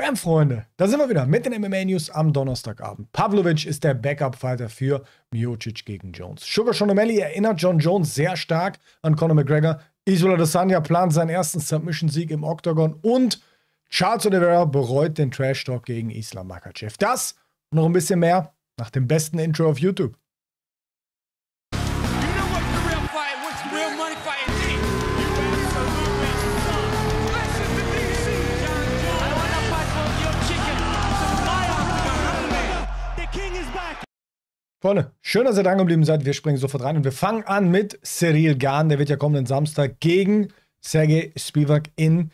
Bam, Freunde, da sind wir wieder mit den MMA-News am Donnerstagabend. Pavlovic ist der Backup-Fighter für Miocic gegen Jones. Sugar Sean O'Malley erinnert John Jones sehr stark an Conor McGregor. Isola Desanya plant seinen ersten Submission-Sieg im Octagon und Charles Oliveira bereut den Trash-Talk gegen Islam Makachev. Das und noch ein bisschen mehr nach dem besten Intro auf YouTube. Freunde, schön, dass ihr dran geblieben seid. Wir springen sofort rein und wir fangen an mit Cyril Gahn. Der wird ja kommenden Samstag gegen Sergei Spivak in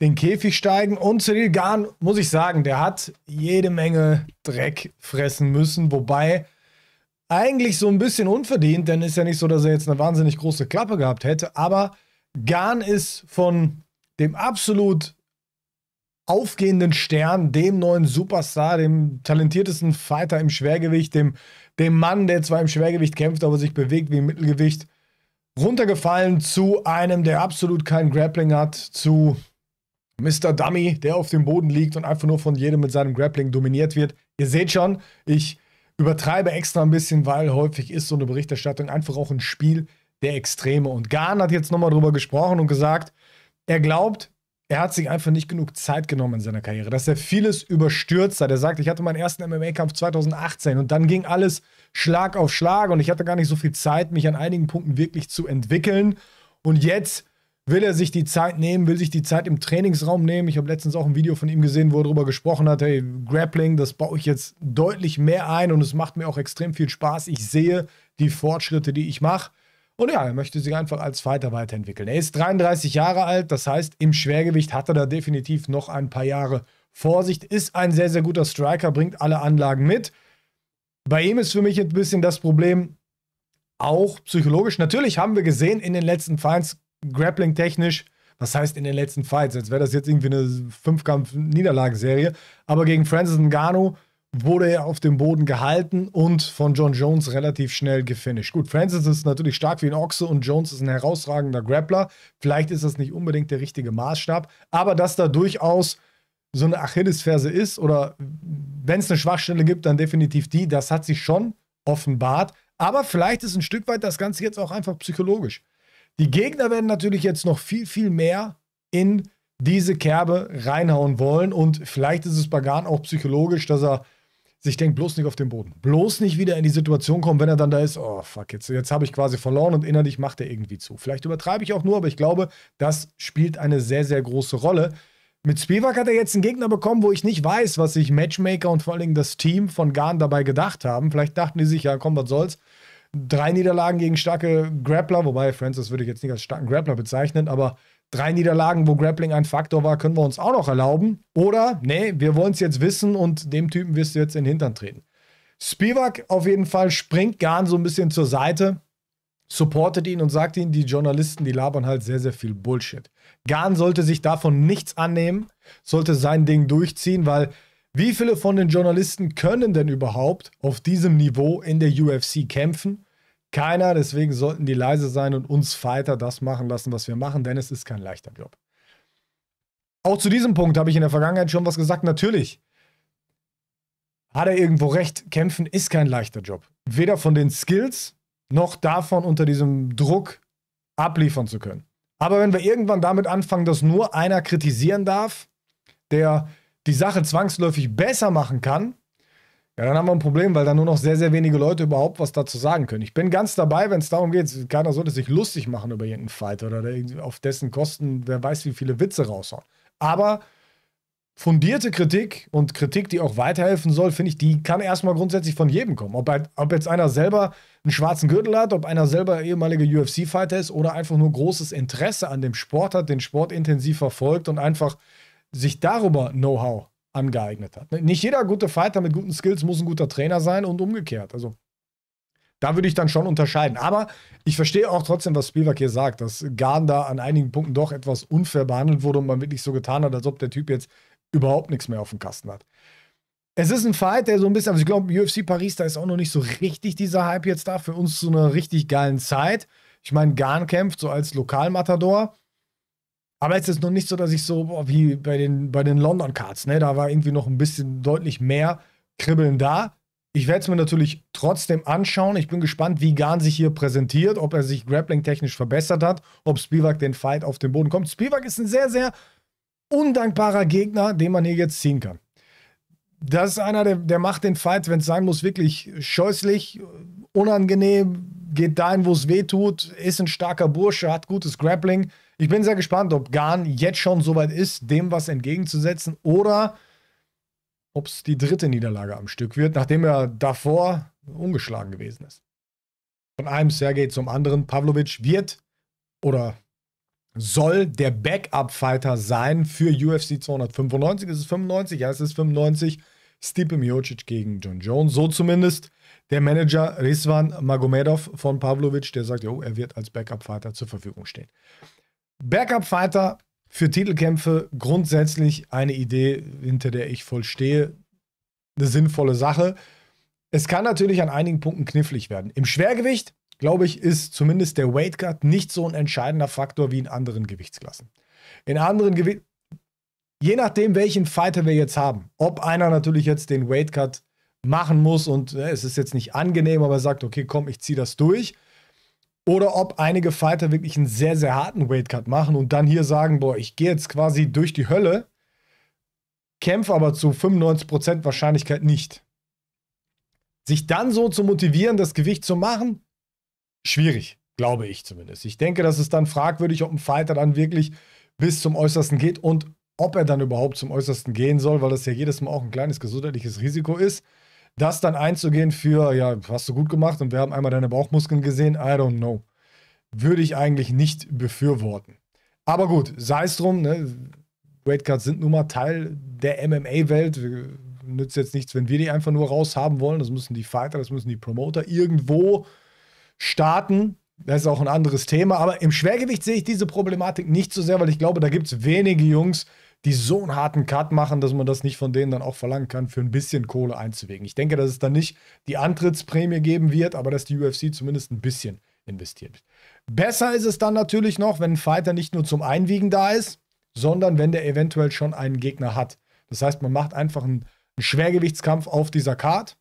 den Käfig steigen. Und Cyril Gahn, muss ich sagen, der hat jede Menge Dreck fressen müssen. Wobei eigentlich so ein bisschen unverdient, denn ist ja nicht so, dass er jetzt eine wahnsinnig große Klappe gehabt hätte. Aber Gahn ist von dem absolut aufgehenden Stern, dem neuen Superstar, dem talentiertesten Fighter im Schwergewicht, dem dem Mann, der zwar im Schwergewicht kämpft, aber sich bewegt wie im Mittelgewicht, runtergefallen zu einem, der absolut kein Grappling hat, zu Mr. Dummy, der auf dem Boden liegt und einfach nur von jedem mit seinem Grappling dominiert wird. Ihr seht schon, ich übertreibe extra ein bisschen, weil häufig ist so eine Berichterstattung einfach auch ein Spiel der Extreme. Und Gahn hat jetzt nochmal drüber gesprochen und gesagt, er glaubt, er hat sich einfach nicht genug Zeit genommen in seiner Karriere, dass er vieles überstürzt hat. Er sagt, ich hatte meinen ersten MMA-Kampf 2018 und dann ging alles Schlag auf Schlag und ich hatte gar nicht so viel Zeit, mich an einigen Punkten wirklich zu entwickeln. Und jetzt will er sich die Zeit nehmen, will sich die Zeit im Trainingsraum nehmen. Ich habe letztens auch ein Video von ihm gesehen, wo er darüber gesprochen hat, hey, Grappling, das baue ich jetzt deutlich mehr ein und es macht mir auch extrem viel Spaß. Ich sehe die Fortschritte, die ich mache. Und ja, er möchte sich einfach als Fighter weiterentwickeln. Er ist 33 Jahre alt, das heißt, im Schwergewicht hat er da definitiv noch ein paar Jahre Vorsicht. Ist ein sehr, sehr guter Striker, bringt alle Anlagen mit. Bei ihm ist für mich ein bisschen das Problem, auch psychologisch. Natürlich haben wir gesehen in den letzten Fights, grappling-technisch, was heißt in den letzten Fights, als wäre das jetzt irgendwie eine Fünfkampf-Niederlagenserie, aber gegen Francis Ngannou wurde er auf dem Boden gehalten und von John Jones relativ schnell gefinisht. Gut, Francis ist natürlich stark wie ein Ochse und Jones ist ein herausragender Grappler. Vielleicht ist das nicht unbedingt der richtige Maßstab, aber dass da durchaus so eine Achillesferse ist oder wenn es eine Schwachstelle gibt, dann definitiv die, das hat sich schon offenbart. Aber vielleicht ist ein Stück weit das Ganze jetzt auch einfach psychologisch. Die Gegner werden natürlich jetzt noch viel, viel mehr in diese Kerbe reinhauen wollen und vielleicht ist es Bagan auch psychologisch, dass er sich denkt, bloß nicht auf den Boden. Bloß nicht wieder in die Situation kommen, wenn er dann da ist, oh fuck, jetzt, jetzt habe ich quasi verloren und innerlich macht er irgendwie zu. Vielleicht übertreibe ich auch nur, aber ich glaube, das spielt eine sehr, sehr große Rolle. Mit Spivak hat er jetzt einen Gegner bekommen, wo ich nicht weiß, was sich Matchmaker und vor allen Dingen das Team von Garn dabei gedacht haben. Vielleicht dachten die sich, ja komm, was soll's. Drei Niederlagen gegen starke Grappler, wobei Francis würde ich jetzt nicht als starken Grappler bezeichnen, aber drei Niederlagen, wo Grappling ein Faktor war, können wir uns auch noch erlauben. Oder, nee, wir wollen es jetzt wissen und dem Typen wirst du jetzt in den Hintern treten. Spivak auf jeden Fall springt Garn so ein bisschen zur Seite, supportet ihn und sagt ihm, die Journalisten, die labern halt sehr, sehr viel Bullshit. Garn sollte sich davon nichts annehmen, sollte sein Ding durchziehen, weil wie viele von den Journalisten können denn überhaupt auf diesem Niveau in der UFC kämpfen? keiner, deswegen sollten die leise sein und uns Fighter das machen lassen, was wir machen, denn es ist kein leichter Job. Auch zu diesem Punkt habe ich in der Vergangenheit schon was gesagt. Natürlich hat er irgendwo recht. Kämpfen ist kein leichter Job. Weder von den Skills noch davon, unter diesem Druck abliefern zu können. Aber wenn wir irgendwann damit anfangen, dass nur einer kritisieren darf, der die Sache zwangsläufig besser machen kann, ja, dann haben wir ein Problem, weil dann nur noch sehr, sehr wenige Leute überhaupt was dazu sagen können. Ich bin ganz dabei, wenn es darum geht, keiner sollte sich lustig machen über irgendeinen Fight oder auf dessen Kosten, wer weiß, wie viele Witze raushauen. Aber fundierte Kritik und Kritik, die auch weiterhelfen soll, finde ich, die kann erstmal grundsätzlich von jedem kommen. Ob, ob, jetzt einer selber einen schwarzen Gürtel hat, ob einer selber ehemaliger UFC-Fighter ist oder einfach nur großes Interesse an dem Sport hat, den Sport intensiv verfolgt und einfach sich darüber Know-how angeeignet hat. Nicht jeder gute Fighter mit guten Skills muss ein guter Trainer sein und umgekehrt. Also da würde ich dann schon unterscheiden. Aber ich verstehe auch trotzdem, was Spielberg hier sagt, dass Garn da an einigen Punkten doch etwas unfair behandelt wurde und man wirklich so getan hat, als ob der Typ jetzt überhaupt nichts mehr auf dem Kasten hat. Es ist ein Fight, der so ein bisschen, also ich glaube, UFC Paris, da ist auch noch nicht so richtig dieser Hype jetzt da. Für uns zu einer richtig geilen Zeit. Ich meine, Garn kämpft so als Lokalmatador. Aber es ist noch nicht so, dass ich so wie bei den, bei den London Cards, ne? Da war irgendwie noch ein bisschen deutlich mehr Kribbeln da. Ich werde es mir natürlich trotzdem anschauen. Ich bin gespannt, wie Garn sich hier präsentiert, ob er sich grappling-technisch verbessert hat, ob Spivak den Fight auf den Boden kommt. Spivak ist ein sehr, sehr undankbarer Gegner, den man hier jetzt ziehen kann. Das ist einer, der, der macht den Fight, wenn es sein muss, wirklich scheußlich, unangenehm, geht dahin, wo es weh tut, ist ein starker Bursche, hat gutes Grappling. Ich bin sehr gespannt, ob Garn jetzt schon soweit ist, dem was entgegenzusetzen oder ob es die dritte Niederlage am Stück wird, nachdem er davor ungeschlagen gewesen ist. Von einem Sergei zum anderen, Pavlovic wird oder soll der Backup-Fighter sein für UFC 295. Ist Es 95, ja, es ist 95. Stipe Miocic gegen John Jones. So zumindest der Manager Rizwan Magomedov von Pavlovic, der sagt, jo, er wird als Backup-Fighter zur Verfügung stehen. Backup-Fighter für Titelkämpfe grundsätzlich eine Idee, hinter der ich voll stehe. Eine sinnvolle Sache. Es kann natürlich an einigen Punkten knifflig werden. Im Schwergewicht, glaube ich, ist zumindest der Weight Cut nicht so ein entscheidender Faktor wie in anderen Gewichtsklassen. In anderen Gewicht. Je nachdem, welchen Fighter wir jetzt haben, ob einer natürlich jetzt den Weight Cut machen muss und äh, es ist jetzt nicht angenehm, aber sagt, okay, komm, ich ziehe das durch oder ob einige Fighter wirklich einen sehr, sehr harten Weightcut machen und dann hier sagen, boah, ich gehe jetzt quasi durch die Hölle, kämpfe aber zu 95% Wahrscheinlichkeit nicht. Sich dann so zu motivieren, das Gewicht zu machen, schwierig, glaube ich zumindest. Ich denke, das ist dann fragwürdig, ob ein Fighter dann wirklich bis zum Äußersten geht und ob er dann überhaupt zum Äußersten gehen soll, weil das ja jedes Mal auch ein kleines gesundheitliches Risiko ist das dann einzugehen für, ja, hast du gut gemacht und wir haben einmal deine Bauchmuskeln gesehen, I don't know. Würde ich eigentlich nicht befürworten. Aber gut, sei es drum, ne? Weightcuts sind nun mal Teil der MMA-Welt. Nützt jetzt nichts, wenn wir die einfach nur raushaben wollen. Das müssen die Fighter, das müssen die Promoter irgendwo starten. Das ist auch ein anderes Thema. Aber im Schwergewicht sehe ich diese Problematik nicht so sehr, weil ich glaube, da gibt es wenige Jungs, die so einen harten Cut machen, dass man das nicht von denen dann auch verlangen kann, für ein bisschen Kohle einzuwegen. Ich denke, dass es dann nicht die Antrittsprämie geben wird, aber dass die UFC zumindest ein bisschen investiert. Besser ist es dann natürlich noch, wenn ein Fighter nicht nur zum Einwiegen da ist, sondern wenn der eventuell schon einen Gegner hat. Das heißt, man macht einfach einen, einen Schwergewichtskampf auf dieser Card,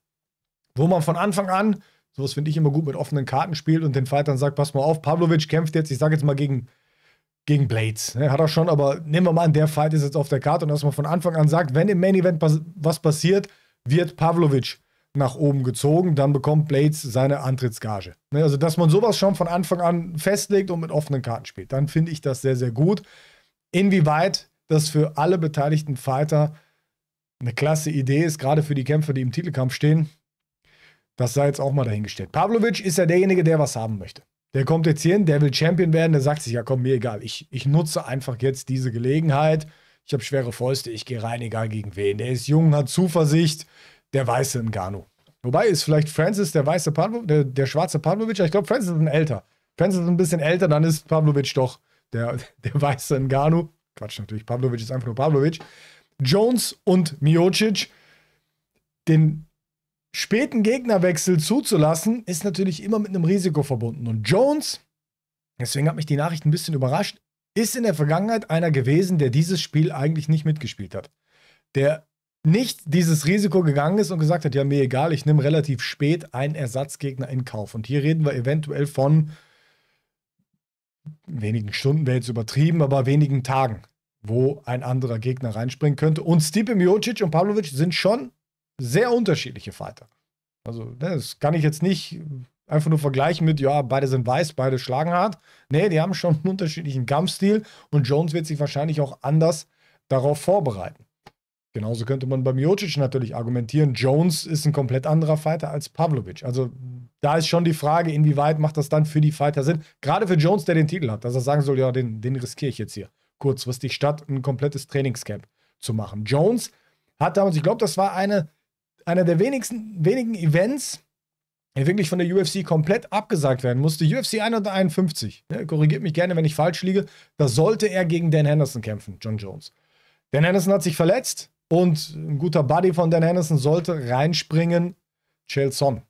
wo man von Anfang an, sowas finde ich immer gut, mit offenen Karten spielt und den Fightern sagt, pass mal auf, Pavlovic kämpft jetzt, ich sage jetzt mal gegen gegen Blades. Ne? Hat er schon, aber nehmen wir mal an, der Fight ist jetzt auf der Karte und dass man von Anfang an sagt, wenn im Main Event pas was passiert, wird Pavlovic nach oben gezogen, dann bekommt Blades seine Antrittsgage. Ne? Also, dass man sowas schon von Anfang an festlegt und mit offenen Karten spielt, dann finde ich das sehr, sehr gut. Inwieweit das für alle beteiligten Fighter eine klasse Idee ist, gerade für die Kämpfer, die im Titelkampf stehen, das sei jetzt auch mal dahingestellt. Pavlovic ist ja derjenige, der was haben möchte. Der kommt jetzt hin, der will Champion werden, der sagt sich, ja komm, mir egal, ich, ich nutze einfach jetzt diese Gelegenheit. Ich habe schwere Fäuste, ich gehe rein, egal gegen wen. Der ist jung, hat Zuversicht, der weiße Ngannou. Wobei ist vielleicht Francis der weiße Pavlo, der, der schwarze Pavlovic, ich glaube, Francis ist ein älter. Francis ist ein bisschen älter, dann ist Pavlovic doch der, der weiße Ngannou. Quatsch natürlich, Pavlovic ist einfach nur Pavlovic. Jones und Miocic, den späten Gegnerwechsel zuzulassen, ist natürlich immer mit einem Risiko verbunden. Und Jones, deswegen hat mich die Nachricht ein bisschen überrascht, ist in der Vergangenheit einer gewesen, der dieses Spiel eigentlich nicht mitgespielt hat. Der nicht dieses Risiko gegangen ist und gesagt hat, ja, mir egal, ich nehme relativ spät einen Ersatzgegner in Kauf. Und hier reden wir eventuell von wenigen Stunden, wäre jetzt übertrieben, aber wenigen Tagen, wo ein anderer Gegner reinspringen könnte. Und Stipe Miocic und Pavlovic sind schon sehr unterschiedliche Fighter. Also, ne, das kann ich jetzt nicht einfach nur vergleichen mit, ja, beide sind weiß, beide schlagen hart. Nee, die haben schon einen unterschiedlichen Kampfstil und Jones wird sich wahrscheinlich auch anders darauf vorbereiten. Genauso könnte man bei Miocic natürlich argumentieren, Jones ist ein komplett anderer Fighter als Pavlovic. Also da ist schon die Frage, inwieweit macht das dann für die Fighter Sinn? Gerade für Jones, der den Titel hat, dass er sagen soll, ja, den, den riskiere ich jetzt hier kurzfristig, statt ein komplettes Trainingscamp zu machen. Jones hat damals, ich glaube, das war eine einer der wenigsten, wenigen Events, der wirklich von der UFC komplett abgesagt werden musste. UFC 151, ne, korrigiert mich gerne, wenn ich falsch liege, da sollte er gegen Dan Henderson kämpfen, John Jones. Dan Henderson hat sich verletzt und ein guter Buddy von Dan Henderson sollte reinspringen, Son.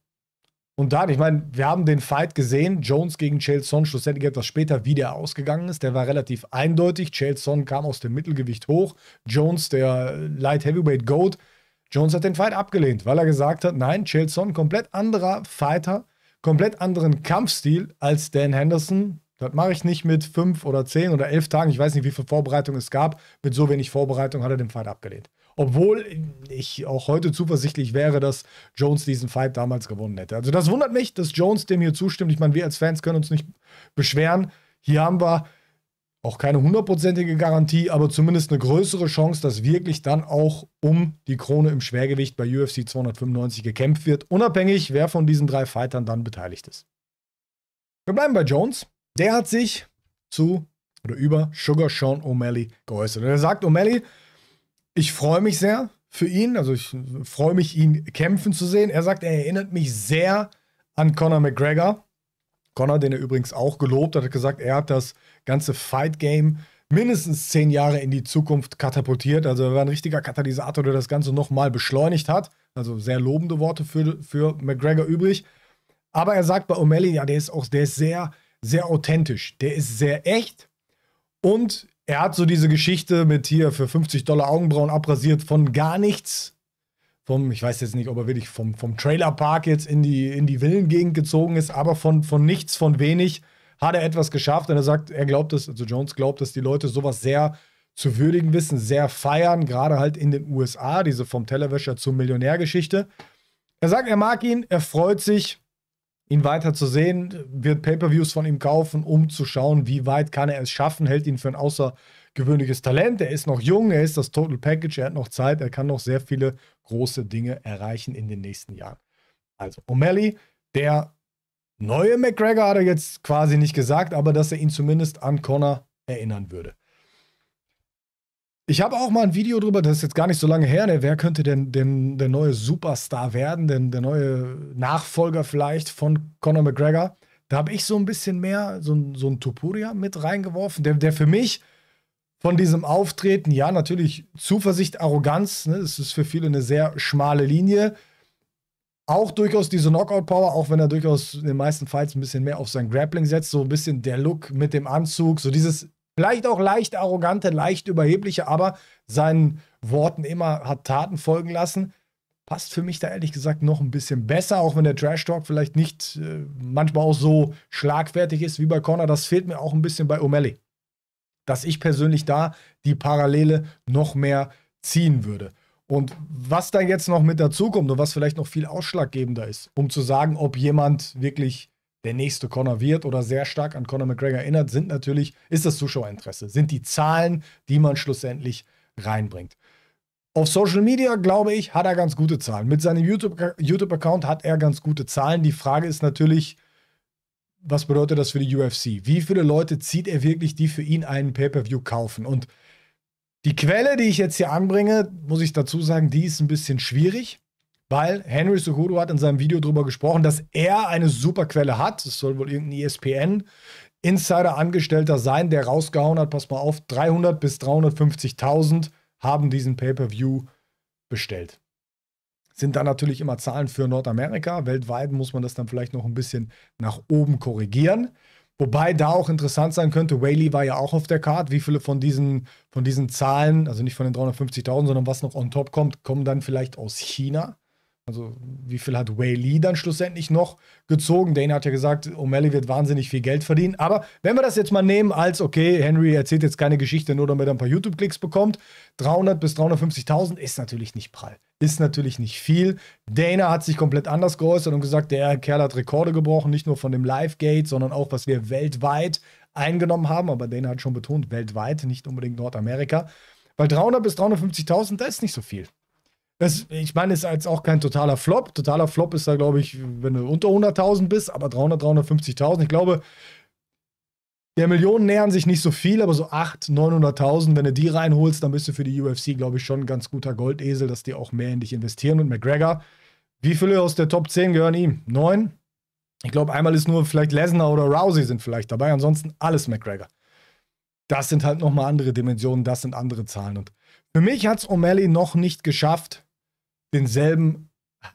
Und dann, ich meine, wir haben den Fight gesehen, Jones gegen Son, schlussendlich etwas später, wie der ausgegangen ist. Der war relativ eindeutig. Son kam aus dem Mittelgewicht hoch. Jones, der Light Heavyweight Goat, Jones hat den Fight abgelehnt, weil er gesagt hat, nein, Chelson, komplett anderer Fighter, komplett anderen Kampfstil als Dan Henderson. Das mache ich nicht mit fünf oder zehn oder elf Tagen. Ich weiß nicht, wie viel Vorbereitung es gab. Mit so wenig Vorbereitung hat er den Fight abgelehnt. Obwohl ich auch heute zuversichtlich wäre, dass Jones diesen Fight damals gewonnen hätte. Also das wundert mich, dass Jones dem hier zustimmt. Ich meine, wir als Fans können uns nicht beschweren. Hier haben wir auch keine hundertprozentige Garantie, aber zumindest eine größere Chance, dass wirklich dann auch um die Krone im Schwergewicht bei UFC 295 gekämpft wird, unabhängig, wer von diesen drei Fightern dann beteiligt ist. Wir bleiben bei Jones. Der hat sich zu oder über Sugar Sean O'Malley geäußert. Und er sagt, O'Malley, ich freue mich sehr für ihn, also ich freue mich, ihn kämpfen zu sehen. Er sagt, er erinnert mich sehr an Conor McGregor. Connor, den er übrigens auch gelobt hat, hat gesagt, er hat das ganze Fight Game mindestens zehn Jahre in die Zukunft katapultiert. Also er war ein richtiger Katalysator, der das Ganze nochmal beschleunigt hat. Also sehr lobende Worte für, für McGregor übrig. Aber er sagt bei O'Malley, ja, der ist auch, der ist sehr, sehr authentisch. Der ist sehr echt. Und er hat so diese Geschichte mit hier für 50 Dollar Augenbrauen abrasiert von gar nichts vom, ich weiß jetzt nicht, ob er wirklich vom, vom Trailerpark jetzt in die, in die Villengegend gezogen ist, aber von, von nichts, von wenig hat er etwas geschafft. Und er sagt, er glaubt dass, also Jones glaubt, dass die Leute sowas sehr zu würdigen wissen, sehr feiern, gerade halt in den USA, diese vom Tellerwäscher zur Millionärgeschichte. Er sagt, er mag ihn, er freut sich, ihn weiter zu sehen, wird Pay-per-Views von ihm kaufen, um zu schauen, wie weit kann er es schaffen, hält ihn für ein außergewöhnliches Talent. Er ist noch jung, er ist das Total Package, er hat noch Zeit, er kann noch sehr viele große Dinge erreichen in den nächsten Jahren. Also O'Malley, der neue McGregor hat er jetzt quasi nicht gesagt, aber dass er ihn zumindest an Connor erinnern würde. Ich habe auch mal ein Video drüber, das ist jetzt gar nicht so lange her, ne? wer könnte denn, denn, der neue Superstar werden, denn der neue Nachfolger vielleicht von Conor McGregor. Da habe ich so ein bisschen mehr so, so einen Topuria mit reingeworfen, der, der für mich von diesem Auftreten, ja, natürlich Zuversicht, Arroganz, ne, das ist für viele eine sehr schmale Linie. Auch durchaus diese Knockout-Power, auch wenn er durchaus in den meisten Fights ein bisschen mehr auf sein Grappling setzt, so ein bisschen der Look mit dem Anzug, so dieses vielleicht auch leicht arrogante, leicht überhebliche, aber seinen Worten immer hat Taten folgen lassen. Passt für mich da ehrlich gesagt noch ein bisschen besser, auch wenn der Trash-Talk vielleicht nicht äh, manchmal auch so schlagfertig ist wie bei Connor. Das fehlt mir auch ein bisschen bei O'Malley dass ich persönlich da die Parallele noch mehr ziehen würde. Und was da jetzt noch mit dazukommt und was vielleicht noch viel ausschlaggebender ist, um zu sagen, ob jemand wirklich der nächste Conor wird oder sehr stark an Conor McGregor erinnert, sind natürlich, ist das Zuschauerinteresse, sind die Zahlen, die man schlussendlich reinbringt. Auf Social Media, glaube ich, hat er ganz gute Zahlen. Mit seinem YouTube-Account YouTube hat er ganz gute Zahlen. Die Frage ist natürlich, was bedeutet das für die UFC? Wie viele Leute zieht er wirklich, die für ihn einen Pay-per-view kaufen? Und die Quelle, die ich jetzt hier anbringe, muss ich dazu sagen, die ist ein bisschen schwierig, weil Henry Cejudo hat in seinem Video darüber gesprochen, dass er eine super Quelle hat. Es soll wohl irgendein ESPN Insider-Angestellter sein, der rausgehauen hat, pass mal auf, 300 bis 350.000 haben diesen Pay-per-view bestellt sind da natürlich immer Zahlen für Nordamerika. Weltweit muss man das dann vielleicht noch ein bisschen nach oben korrigieren. Wobei da auch interessant sein könnte, Whaley war ja auch auf der Card. Wie viele von diesen, von diesen Zahlen, also nicht von den 350.000, sondern was noch on top kommt, kommen dann vielleicht aus China? Also, wie viel hat Lee dann schlussendlich noch gezogen? Dane hat ja gesagt, O'Malley wird wahnsinnig viel Geld verdienen. Aber wenn wir das jetzt mal nehmen als, okay, Henry erzählt jetzt keine Geschichte, nur damit er ein paar YouTube-Klicks bekommt, 300 bis 350.000 ist natürlich nicht prall. Ist natürlich nicht viel. Dana hat sich komplett anders geäußert und gesagt, der Kerl hat Rekorde gebrochen, nicht nur von dem Live-Gate, sondern auch, was wir weltweit eingenommen haben. Aber Dana hat schon betont, weltweit, nicht unbedingt Nordamerika. Weil 300 bis 350.000, da ist nicht so viel. Das, ich meine, ist jetzt auch kein totaler Flop. Totaler Flop ist da, glaube ich, wenn du unter 100.000 bist, aber 300, 350.000. Ich glaube, der Millionen nähern sich nicht so viel, aber so 800.000, 900.000, wenn du die reinholst, dann bist du für die UFC, glaube ich, schon ein ganz guter Goldesel, dass die auch mehr in dich investieren. Und McGregor, wie viele aus der Top 10 gehören ihm? Neun? Ich glaube, einmal ist nur vielleicht Lesnar oder Rousey sind vielleicht dabei, ansonsten alles McGregor. Das sind halt nochmal andere Dimensionen, das sind andere Zahlen. Und für mich hat es O'Malley noch nicht geschafft, denselben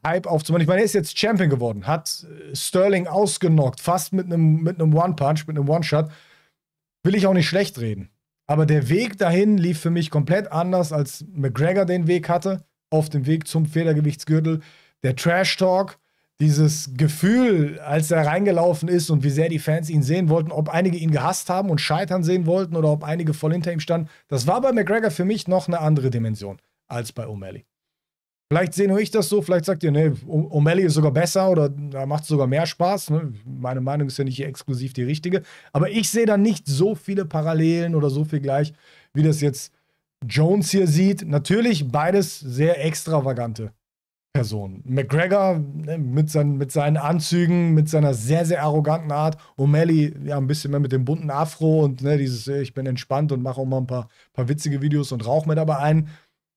Hype aufzumachen. Ich meine, er ist jetzt Champion geworden, hat äh, Sterling ausgenockt, fast mit einem, mit einem One-Punch, mit einem One-Shot. Will ich auch nicht schlecht reden. Aber der Weg dahin lief für mich komplett anders, als McGregor den Weg hatte, auf dem Weg zum Federgewichtsgürtel. Der Trash-Talk, dieses Gefühl, als er reingelaufen ist und wie sehr die Fans ihn sehen wollten, ob einige ihn gehasst haben und scheitern sehen wollten oder ob einige voll hinter ihm standen, das war bei McGregor für mich noch eine andere Dimension als bei O'Malley. Vielleicht sehen ich das so, vielleicht sagt ihr, nee, O'Malley ist sogar besser oder da macht es sogar mehr Spaß. Ne? Meine Meinung ist ja nicht exklusiv die richtige. Aber ich sehe da nicht so viele Parallelen oder so viel gleich, wie das jetzt Jones hier sieht. Natürlich beides sehr extravagante Personen. McGregor ne, mit, seinen, mit seinen Anzügen, mit seiner sehr, sehr arroganten Art. O'Malley ja ein bisschen mehr mit dem bunten Afro und ne, dieses, ich bin entspannt und mache auch mal ein paar, paar witzige Videos und rauche mir dabei einen.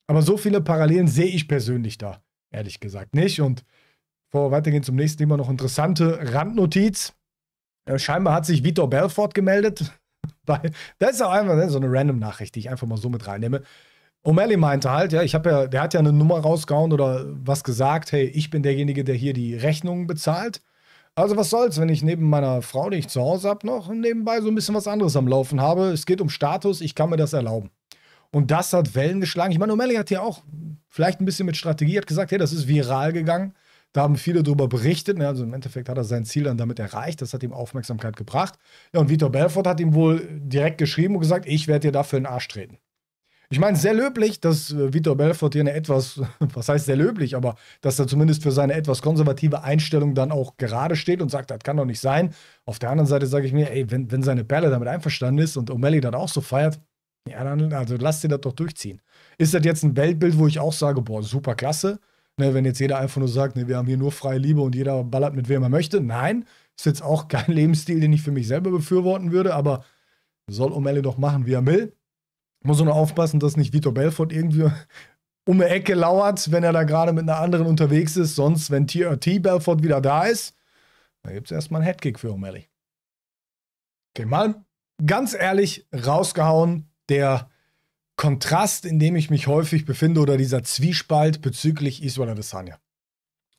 Aber so viele Parallelen sehe ich persönlich da, ehrlich gesagt nicht. Und bevor wir weitergehen zum nächsten Thema, noch interessante Randnotiz. Äh, scheinbar hat sich Vitor Belfort gemeldet. das ist auch einfach so eine random Nachricht, die ich einfach mal so mit reinnehme. O'Malley meinte halt, ja, ich habe ja, der hat ja eine Nummer rausgehauen oder was gesagt, hey, ich bin derjenige, der hier die Rechnungen bezahlt. Also was soll's, wenn ich neben meiner Frau, die ich zu Hause habe, noch nebenbei so ein bisschen was anderes am Laufen habe. Es geht um Status, ich kann mir das erlauben. Und das hat Wellen geschlagen. Ich meine, O'Malley hat ja auch vielleicht ein bisschen mit Strategie hat gesagt, hey, das ist viral gegangen. Da haben viele darüber berichtet. Ne? Also im Endeffekt hat er sein Ziel dann damit erreicht. Das hat ihm Aufmerksamkeit gebracht. Ja, und Vitor Belfort hat ihm wohl direkt geschrieben und gesagt, ich werde dir dafür in den Arsch treten. Ich meine, sehr löblich, dass äh, Vitor Belfort hier eine etwas, was heißt sehr löblich, aber dass er zumindest für seine etwas konservative Einstellung dann auch gerade steht und sagt, das kann doch nicht sein. Auf der anderen Seite sage ich mir, ey, wenn, wenn seine Perle damit einverstanden ist und O'Malley dann auch so feiert, ja, dann, also lass dir das doch durchziehen. Ist das jetzt ein Weltbild, wo ich auch sage, boah, super klasse? Ne, wenn jetzt jeder einfach nur sagt, ne, wir haben hier nur freie Liebe und jeder ballert mit wem er möchte. Nein, ist jetzt auch kein Lebensstil, den ich für mich selber befürworten würde, aber soll O'Malley doch machen, wie er will. Muss nur aufpassen, dass nicht Vitor Belfort irgendwie um die Ecke lauert, wenn er da gerade mit einer anderen unterwegs ist. Sonst, wenn TRT äh, Belfort wieder da ist, dann gibt es erstmal einen Headkick für O'Malley. Okay, mal ganz ehrlich rausgehauen der Kontrast, in dem ich mich häufig befinde oder dieser Zwiespalt bezüglich Israel und Adesanya.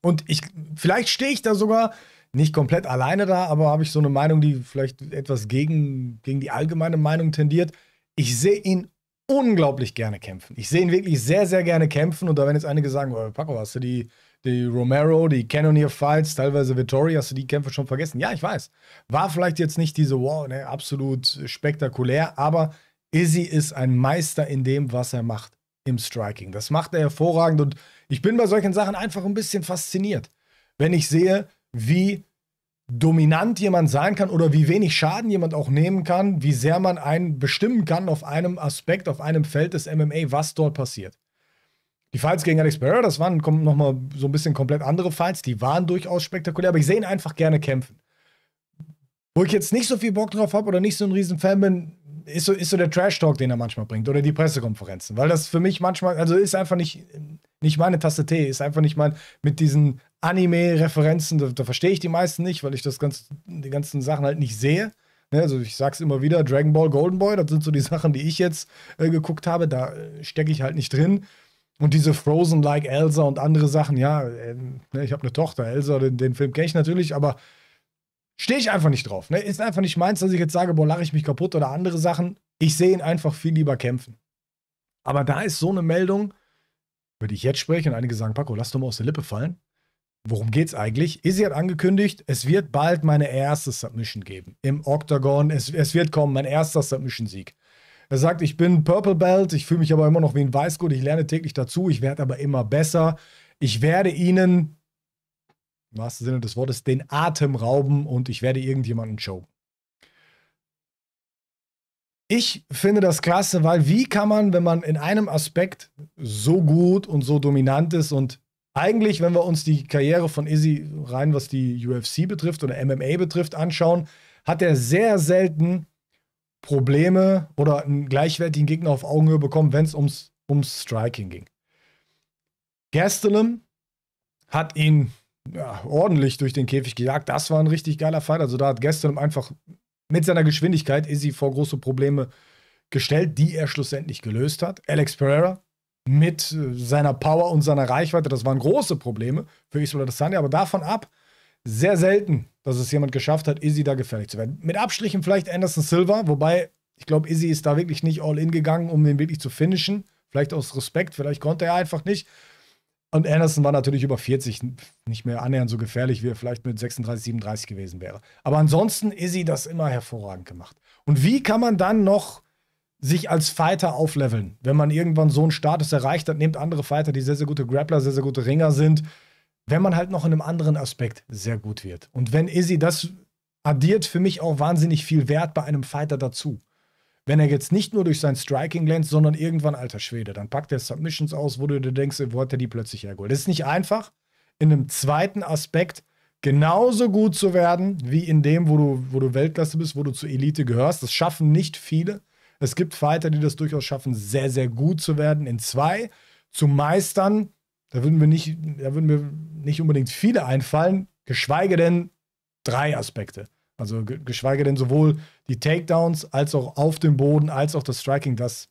Und ich, vielleicht stehe ich da sogar nicht komplett alleine da, aber habe ich so eine Meinung, die vielleicht etwas gegen, gegen die allgemeine Meinung tendiert. Ich sehe ihn unglaublich gerne kämpfen. Ich sehe ihn wirklich sehr, sehr gerne kämpfen. Und da werden jetzt einige sagen, oh, Paco, hast du die, die Romero, die Cannoneer Fights, teilweise Vittori, hast du die Kämpfe schon vergessen? Ja, ich weiß. War vielleicht jetzt nicht diese, wow, ne, absolut spektakulär, aber Izzy ist ein Meister in dem, was er macht, im Striking. Das macht er hervorragend und ich bin bei solchen Sachen einfach ein bisschen fasziniert, wenn ich sehe, wie dominant jemand sein kann oder wie wenig Schaden jemand auch nehmen kann, wie sehr man einen bestimmen kann auf einem Aspekt, auf einem Feld des MMA, was dort passiert. Die Fights gegen Alex Pereira, das waren nochmal so ein bisschen komplett andere Fights, die waren durchaus spektakulär, aber ich sehe ihn einfach gerne kämpfen. Wo ich jetzt nicht so viel Bock drauf habe oder nicht so ein riesen Fan bin, ist so, ist so der Trash-Talk, den er manchmal bringt oder die Pressekonferenzen, weil das für mich manchmal, also ist einfach nicht, nicht meine Tasse Tee, ist einfach nicht mein, mit diesen Anime-Referenzen, da, da verstehe ich die meisten nicht, weil ich das ganz, die ganzen Sachen halt nicht sehe. Ne, also ich sag's immer wieder, Dragon Ball Golden Boy, das sind so die Sachen, die ich jetzt äh, geguckt habe, da äh, stecke ich halt nicht drin. Und diese Frozen Like Elsa und andere Sachen, ja, äh, ich habe eine Tochter, Elsa, den, den Film kenne ich natürlich, aber stehe ich einfach nicht drauf. Ne? Ist einfach nicht meins, dass ich jetzt sage, boah, lache ich mich kaputt oder andere Sachen. Ich sehe ihn einfach viel lieber kämpfen. Aber da ist so eine Meldung, über die ich jetzt spreche, und einige sagen, Paco, lass doch mal aus der Lippe fallen. Worum geht's eigentlich? Izzy hat angekündigt, es wird bald meine erste Submission geben. Im Octagon, es, es wird kommen, mein erster Submission-Sieg. Er sagt, ich bin Purple Belt, ich fühle mich aber immer noch wie ein Weißgut, ich lerne täglich dazu, ich werde aber immer besser. Ich werde Ihnen im wahrsten Sinne des Wortes, den Atem rauben und ich werde irgendjemanden showen. Ich finde das klasse, weil wie kann man, wenn man in einem Aspekt so gut und so dominant ist und eigentlich, wenn wir uns die Karriere von Izzy rein, was die UFC betrifft oder MMA betrifft, anschauen, hat er sehr selten Probleme oder einen gleichwertigen Gegner auf Augenhöhe bekommen, wenn es ums, ums Striking ging. Gastelum hat ihn ja, ordentlich durch den Käfig gejagt. Das war ein richtig geiler Fight. Also da hat gestern einfach mit seiner Geschwindigkeit Izzy vor große Probleme gestellt, die er schlussendlich gelöst hat. Alex Pereira mit äh, seiner Power und seiner Reichweite, das waren große Probleme für Israel Adesanya, aber davon ab sehr selten, dass es jemand geschafft hat, Izzy da gefährlich zu werden. Mit Abstrichen vielleicht Anderson Silva, wobei ich glaube, Izzy ist da wirklich nicht all in gegangen, um den wirklich zu finishen. Vielleicht aus Respekt, vielleicht konnte er einfach nicht. Und Anderson war natürlich über 40 nicht mehr annähernd so gefährlich, wie er vielleicht mit 36, 37 gewesen wäre. Aber ansonsten ist sie das immer hervorragend gemacht. Und wie kann man dann noch sich als Fighter aufleveln, wenn man irgendwann so einen Status erreicht hat, nehmt andere Fighter, die sehr, sehr gute Grappler, sehr, sehr gute Ringer sind, wenn man halt noch in einem anderen Aspekt sehr gut wird. Und wenn Izzy das addiert für mich auch wahnsinnig viel Wert bei einem Fighter dazu wenn er jetzt nicht nur durch sein Striking glänzt, sondern irgendwann alter Schwede, dann packt er Submissions aus, wo du dir denkst, wo hat er die plötzlich hergeholt? Das ist nicht einfach, in einem zweiten Aspekt genauso gut zu werden, wie in dem, wo du, wo du Weltklasse bist, wo du zur Elite gehörst. Das schaffen nicht viele. Es gibt Fighter, die das durchaus schaffen, sehr, sehr gut zu werden in zwei, zu meistern. Da würden wir nicht, da würden mir nicht unbedingt viele einfallen, geschweige denn drei Aspekte. Also geschweige denn sowohl die Takedowns, als auch auf dem Boden, als auch das Striking, das,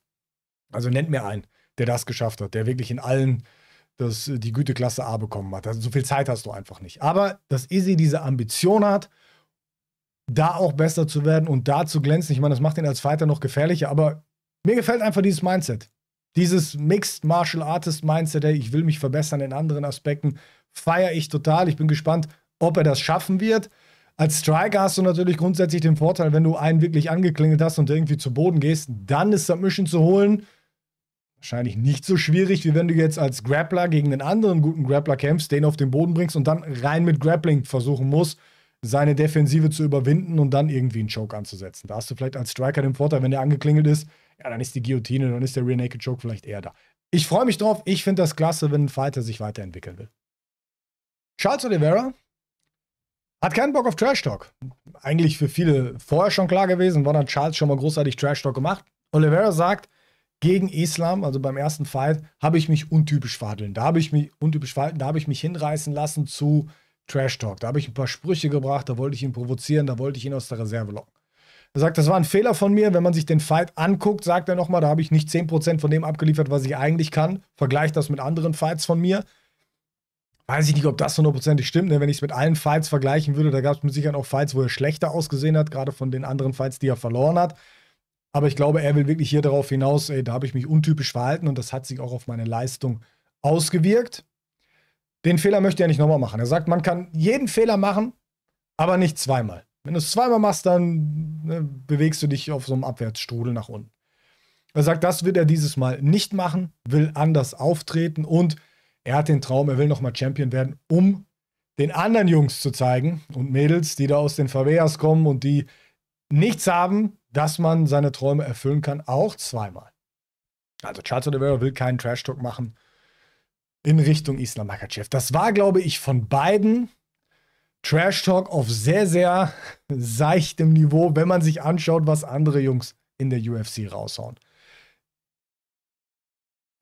also nennt mir einen, der das geschafft hat, der wirklich in allen das, die Güteklasse A bekommen hat. Also so viel Zeit hast du einfach nicht. Aber dass Izzy diese Ambition hat, da auch besser zu werden und da zu glänzen, ich meine, das macht ihn als Fighter noch gefährlicher, aber mir gefällt einfach dieses Mindset. Dieses Mixed Martial Artist Mindset, ey, ich will mich verbessern in anderen Aspekten, feiere ich total. Ich bin gespannt, ob er das schaffen wird. Als Striker hast du natürlich grundsätzlich den Vorteil, wenn du einen wirklich angeklingelt hast und irgendwie zu Boden gehst, dann ist Submission zu holen wahrscheinlich nicht so schwierig, wie wenn du jetzt als Grappler gegen einen anderen guten Grappler kämpfst, den auf den Boden bringst und dann rein mit Grappling versuchen musst, seine Defensive zu überwinden und dann irgendwie einen Choke anzusetzen. Da hast du vielleicht als Striker den Vorteil, wenn der angeklingelt ist, ja, dann ist die Guillotine, dann ist der Rear Naked Choke vielleicht eher da. Ich freue mich drauf. Ich finde das klasse, wenn ein Fighter sich weiterentwickeln will. Charles Oliveira hat keinen Bock auf Trash Talk. Eigentlich für viele vorher schon klar gewesen. war dann Charles schon mal großartig Trash Talk gemacht? Oliveira sagt, gegen Islam, also beim ersten Fight, habe ich mich untypisch verhandeln. Da habe ich mich untypisch verhalten, da habe ich mich hinreißen lassen zu Trash Talk. Da habe ich ein paar Sprüche gebracht, da wollte ich ihn provozieren, da wollte ich ihn aus der Reserve locken. Er sagt, das war ein Fehler von mir. Wenn man sich den Fight anguckt, sagt er nochmal, da habe ich nicht 10% von dem abgeliefert, was ich eigentlich kann. Vergleicht das mit anderen Fights von mir weiß ich nicht, ob das hundertprozentig stimmt. Ne? Wenn ich es mit allen Fights vergleichen würde, da gab es mit Sicherheit auch Fights, wo er schlechter ausgesehen hat, gerade von den anderen Fights, die er verloren hat. Aber ich glaube, er will wirklich hier darauf hinaus, ey, da habe ich mich untypisch verhalten und das hat sich auch auf meine Leistung ausgewirkt. Den Fehler möchte er nicht nochmal machen. Er sagt, man kann jeden Fehler machen, aber nicht zweimal. Wenn du es zweimal machst, dann ne, bewegst du dich auf so einem Abwärtsstrudel nach unten. Er sagt, das wird er dieses Mal nicht machen, will anders auftreten und er hat den Traum, er will nochmal Champion werden, um den anderen Jungs zu zeigen und Mädels, die da aus den Faveas kommen und die nichts haben, dass man seine Träume erfüllen kann, auch zweimal. Also Charles Oliveira will keinen Trash-Talk machen in Richtung Islam Makachev. Das war, glaube ich, von beiden Trash-Talk auf sehr, sehr seichtem Niveau, wenn man sich anschaut, was andere Jungs in der UFC raushauen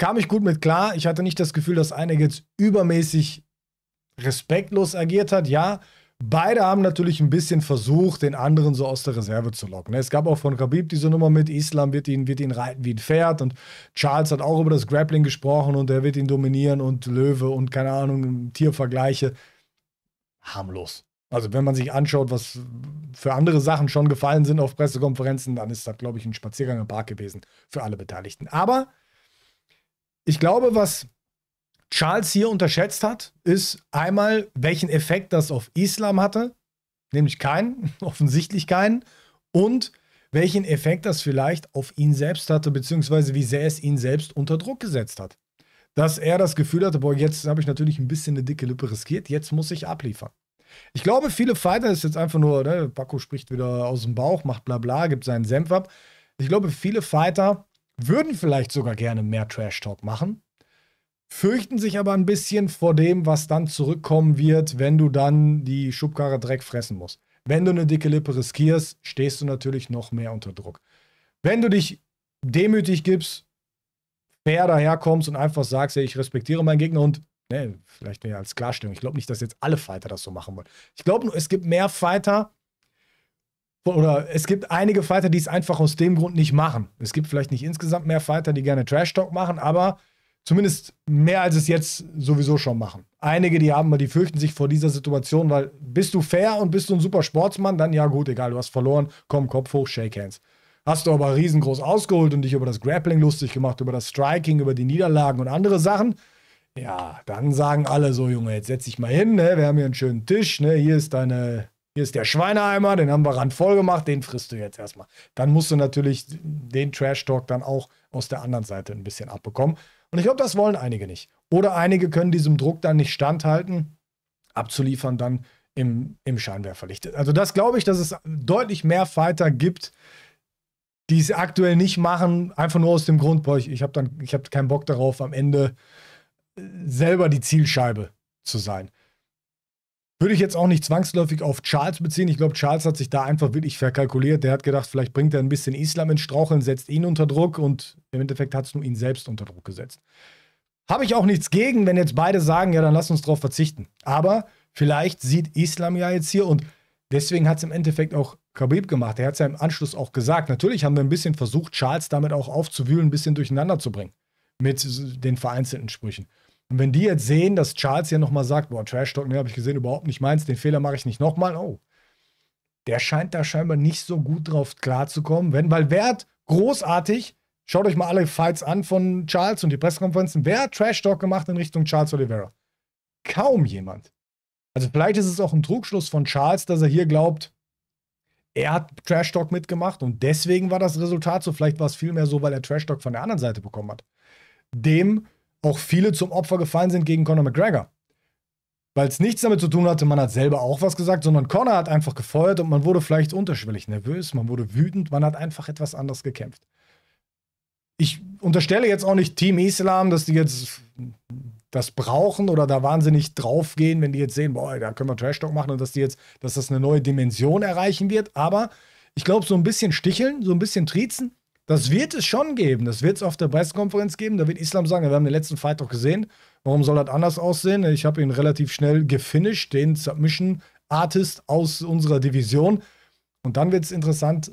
kam ich gut mit klar. Ich hatte nicht das Gefühl, dass einer jetzt übermäßig respektlos agiert hat. Ja, beide haben natürlich ein bisschen versucht, den anderen so aus der Reserve zu locken. Ne? Es gab auch von Khabib diese Nummer mit, Islam wird ihn, wird ihn reiten wie ein Pferd und Charles hat auch über das Grappling gesprochen und er wird ihn dominieren und Löwe und keine Ahnung, Tiervergleiche. Harmlos. Also wenn man sich anschaut, was für andere Sachen schon gefallen sind auf Pressekonferenzen, dann ist das, glaube ich, ein Spaziergang im Park gewesen für alle Beteiligten. Aber ich glaube, was Charles hier unterschätzt hat, ist einmal, welchen Effekt das auf Islam hatte, nämlich keinen, offensichtlich keinen, und welchen Effekt das vielleicht auf ihn selbst hatte, beziehungsweise wie sehr es ihn selbst unter Druck gesetzt hat. Dass er das Gefühl hatte, boah, jetzt habe ich natürlich ein bisschen eine dicke Lippe riskiert, jetzt muss ich abliefern. Ich glaube, viele Fighter das ist jetzt einfach nur, ne, Paco spricht wieder aus dem Bauch, macht bla bla, gibt seinen Senf ab. Ich glaube, viele Fighter würden vielleicht sogar gerne mehr Trash-Talk machen, fürchten sich aber ein bisschen vor dem, was dann zurückkommen wird, wenn du dann die Schubkarre Dreck fressen musst. Wenn du eine dicke Lippe riskierst, stehst du natürlich noch mehr unter Druck. Wenn du dich demütig gibst, fair daherkommst und einfach sagst, hey, ich respektiere meinen Gegner und ne, vielleicht mehr als Klarstellung. Ich glaube nicht, dass jetzt alle Fighter das so machen wollen. Ich glaube nur, es gibt mehr Fighter, oder es gibt einige Fighter, die es einfach aus dem Grund nicht machen. Es gibt vielleicht nicht insgesamt mehr Fighter, die gerne Trash-Talk machen, aber zumindest mehr als es jetzt sowieso schon machen. Einige, die haben, die fürchten sich vor dieser Situation, weil bist du fair und bist du ein super Sportsmann, dann ja gut, egal, du hast verloren, komm, Kopf hoch, shake hands. Hast du aber riesengroß ausgeholt und dich über das Grappling lustig gemacht, über das Striking, über die Niederlagen und andere Sachen, ja, dann sagen alle so, Junge, jetzt setz dich mal hin, ne? wir haben hier einen schönen Tisch, ne? hier ist deine hier ist der Schweineheimer, den haben wir randvoll gemacht, den frisst du jetzt erstmal. Dann musst du natürlich den Trash-Talk dann auch aus der anderen Seite ein bisschen abbekommen. Und ich glaube, das wollen einige nicht. Oder einige können diesem Druck dann nicht standhalten, abzuliefern dann im, im Scheinwerferlicht. Also das glaube ich, dass es deutlich mehr Fighter gibt, die es aktuell nicht machen, einfach nur aus dem Grund, boah, ich, ich habe dann, ich habe keinen Bock darauf, am Ende selber die Zielscheibe zu sein. Würde ich jetzt auch nicht zwangsläufig auf Charles beziehen. Ich glaube, Charles hat sich da einfach wirklich verkalkuliert. Der hat gedacht, vielleicht bringt er ein bisschen Islam ins Straucheln, setzt ihn unter Druck und im Endeffekt hat es nur ihn selbst unter Druck gesetzt. Habe ich auch nichts gegen, wenn jetzt beide sagen, ja, dann lass uns drauf verzichten. Aber vielleicht sieht Islam ja jetzt hier und deswegen hat es im Endeffekt auch Khabib gemacht. Er hat es ja im Anschluss auch gesagt. Natürlich haben wir ein bisschen versucht, Charles damit auch aufzuwühlen, ein bisschen durcheinander zu bringen mit den vereinzelten Sprüchen. Und wenn die jetzt sehen, dass Charles ja nochmal sagt, boah, Trash Talk, ne, habe ich gesehen, überhaupt nicht meins, den Fehler mache ich nicht nochmal, oh. Der scheint da scheinbar nicht so gut drauf klarzukommen, wenn, weil hat großartig, schaut euch mal alle Fights an von Charles und die Pressekonferenzen, wer hat Trash Talk gemacht in Richtung Charles Oliveira? Kaum jemand. Also vielleicht ist es auch ein Trugschluss von Charles, dass er hier glaubt, er hat Trash Talk mitgemacht und deswegen war das Resultat so. Vielleicht war es vielmehr so, weil er Trash Talk von der anderen Seite bekommen hat. Dem auch viele zum Opfer gefallen sind gegen Conor McGregor. Weil es nichts damit zu tun hatte, man hat selber auch was gesagt, sondern Conor hat einfach gefeuert und man wurde vielleicht unterschwellig nervös, man wurde wütend, man hat einfach etwas anders gekämpft. Ich unterstelle jetzt auch nicht Team Islam, dass die jetzt das brauchen oder da wahnsinnig draufgehen, wenn die jetzt sehen, boah, da können wir Trash Talk machen und dass die jetzt, dass das eine neue Dimension erreichen wird. Aber ich glaube, so ein bisschen sticheln, so ein bisschen triezen, das wird es schon geben. Das wird es auf der Pressekonferenz geben. Da wird Islam sagen, wir haben den letzten Fight doch gesehen. Warum soll das anders aussehen? Ich habe ihn relativ schnell gefinisht, den Submission Artist aus unserer Division. Und dann wird es interessant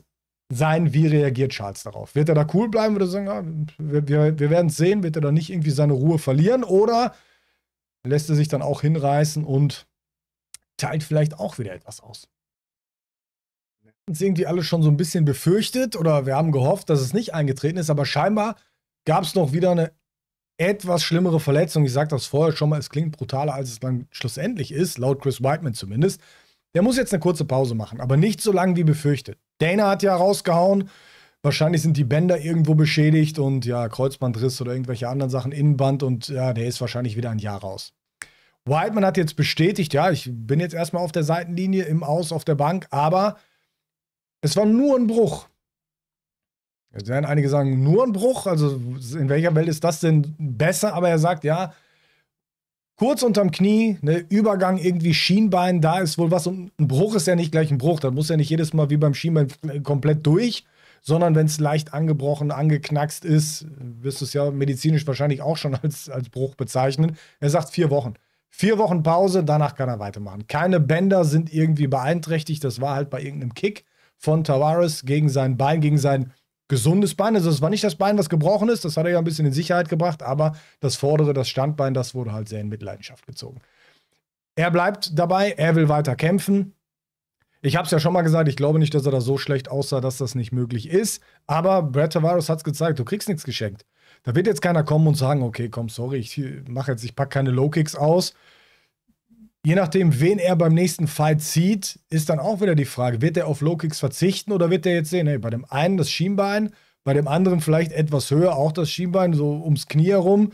sein, wie reagiert Charles darauf. Wird er da cool bleiben oder sagen, ja, wir, wir, wir werden es sehen, wird er da nicht irgendwie seine Ruhe verlieren oder lässt er sich dann auch hinreißen und teilt vielleicht auch wieder etwas aus? uns irgendwie alle schon so ein bisschen befürchtet oder wir haben gehofft, dass es nicht eingetreten ist, aber scheinbar gab es noch wieder eine etwas schlimmere Verletzung. Ich sage das vorher schon mal, es klingt brutaler, als es dann schlussendlich ist, laut Chris Whiteman zumindest. Der muss jetzt eine kurze Pause machen, aber nicht so lange wie befürchtet. Dana hat ja rausgehauen. Wahrscheinlich sind die Bänder irgendwo beschädigt und ja, Kreuzbandriss oder irgendwelche anderen Sachen, Innenband und ja, der ist wahrscheinlich wieder ein Jahr raus. Whiteman hat jetzt bestätigt, ja, ich bin jetzt erstmal auf der Seitenlinie im Aus auf der Bank, aber es war nur ein Bruch. Jetzt werden einige sagen, nur ein Bruch, also in welcher Welt ist das denn besser? Aber er sagt, ja, kurz unterm Knie, ne, Übergang irgendwie Schienbein, da ist wohl was. Und ein Bruch ist ja nicht gleich ein Bruch. Da muss ja nicht jedes Mal wie beim Schienbein äh, komplett durch, sondern wenn es leicht angebrochen, angeknackst ist, wirst du es ja medizinisch wahrscheinlich auch schon als, als Bruch bezeichnen. Er sagt vier Wochen. Vier Wochen Pause, danach kann er weitermachen. Keine Bänder sind irgendwie beeinträchtigt. Das war halt bei irgendeinem Kick von Tavares gegen sein Bein, gegen sein gesundes Bein. Also es war nicht das Bein, was gebrochen ist, das hat er ja ein bisschen in Sicherheit gebracht, aber das vordere, das Standbein, das wurde halt sehr in Mitleidenschaft gezogen. Er bleibt dabei, er will weiter kämpfen. Ich habe es ja schon mal gesagt, ich glaube nicht, dass er da so schlecht aussah, dass das nicht möglich ist. Aber Brad Tavares hat es gezeigt, du kriegst nichts geschenkt. Da wird jetzt keiner kommen und sagen, okay, komm, sorry, ich mache jetzt, ich packe keine Low Kicks aus Je nachdem, wen er beim nächsten Fight zieht, ist dann auch wieder die Frage, wird er auf Low-Kicks verzichten oder wird er jetzt sehen, hey, bei dem einen das Schienbein, bei dem anderen vielleicht etwas höher auch das Schienbein, so ums Knie herum.